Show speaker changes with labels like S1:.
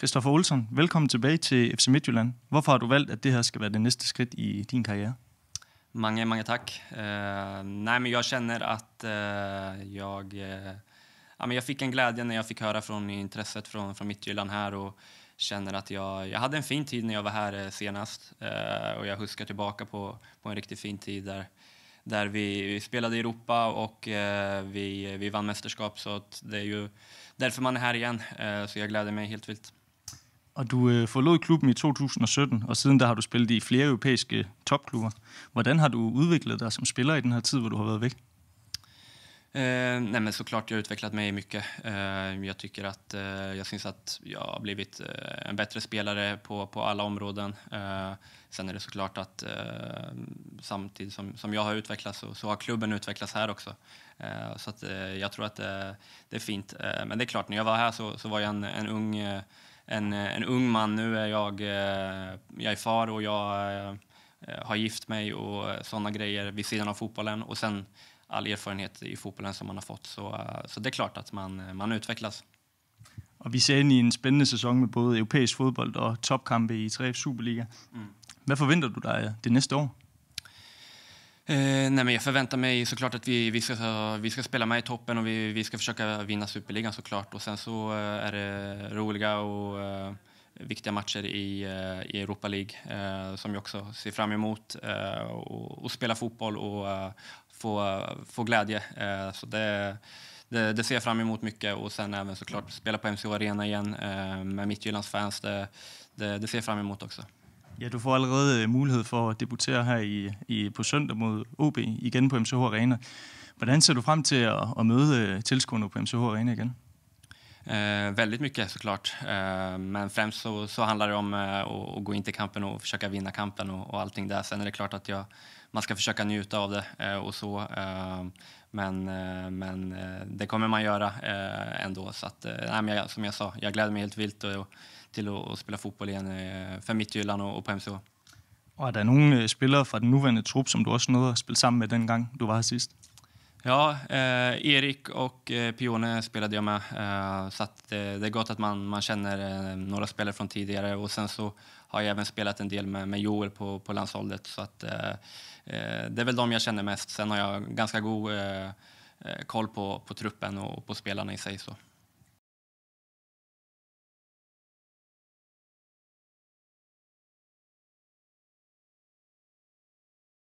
S1: Kristoffer Olsen, velkommen tilbage til FC Midtjylland. Hvorfor har du valgt, at det her skal være det nästa skridt i din karriär?
S2: Mange, mange tack. Uh, eh, nej, men jag känner att uh, jag, uh, ja, men jag fick en glädje när jag fick höra från intresset från, från Midtjylland här och känner att jag, jag hade en fin tid när jag var här senast och jag huskar tillbaka på, på en riktigt fin tid där, där vi, vi spelade i Europa och vi, vi vann mästerskap så det är ju därför man är här igen. så jag gläder mig helt vilt
S1: og du øh, forlod klubben i 2017, og siden der har du spillet i flere europæiske topklubber. Hvordan har du udviklet dig som spiller i den här tid, hvor du har varit væk?
S2: Eh, nej men såklart, jag har utvecklat mig mycket. Eh, jag tycker att eh, jag syns att jag har blivit eh, en bättre spelare på, på alla områden. Eh, sen är det såklart att eh, samtidigt som, som jag har utvecklats så, så har klubben utvecklats här också. så att, jag tror att det är fint. men det är klart, när jag var här så, så var jag en, en ung en, eh, en ung man. Nu är jag, eh, jag är far och jag eh, har gift mig och sådana grejer vid sidan av fotbollen. Och sen all erfarenhet i fotbollen som man har fått. Så, så det är klart att man, man utvecklas.
S1: Och vi ser in i en spännande säsong med både europeisk fotboll och toppkamp i 3F Superliga. Mm. Vad förväntar du dig det nästa år?
S2: Eh, nej men jag förväntar mig såklart att vi, vi, ska, vi ska spela med i toppen och vi, vi ska försöka vinna superligan såklart. Och sen så eh, är det roliga och eh, viktiga matcher i, eh, i Europa League eh, som jag också ser fram emot. Eh, och, och, spela fotboll och få, få glädje. så det, det, det, ser jag fram emot mycket och sen även såklart spela på MCO Arena igen med Midtjyllands fans. Det, det, det ser jag fram emot också.
S1: Ja, du får allerede øh, mulighed for at debutere her i, i, på søndag mod OB igen på MCH Arena. Hvordan ser du frem till att, att möta øh, tillskående på MCH Arena igen? Eh,
S2: väldigt mycket såklart, eh, men främst så, så handlar det om eh, att, att gå in till kampen och försöka vinna kampen och, och allting där. Sen är det klart att jag, man ska försöka njuta av det eh, och så, eh, men, eh, men det kommer man göra ändå. Så att, nej, men jag, som
S1: jag sa, jag gläder mig helt vilt. Och, och til å, spille fotball igjen eh, for Midtjylland og, på MCH. Og er der noen øh, spillere fra den nåværende trupp som du også nådde å spille sammen med den gang du var her sist?
S2: Ja, eh, Erik och eh, Pione spelade jag med. Eh, så att, eh, det är gott att man, man känner eh, några spelare från tidigare. Och Sen så har jag även spelat en del med, med Joel på, på landshållet. Så att, eh, det är väl dem jag känner mest. Sen har jag ganska god
S1: koll på, på truppen och, på spelarna i sig. Så.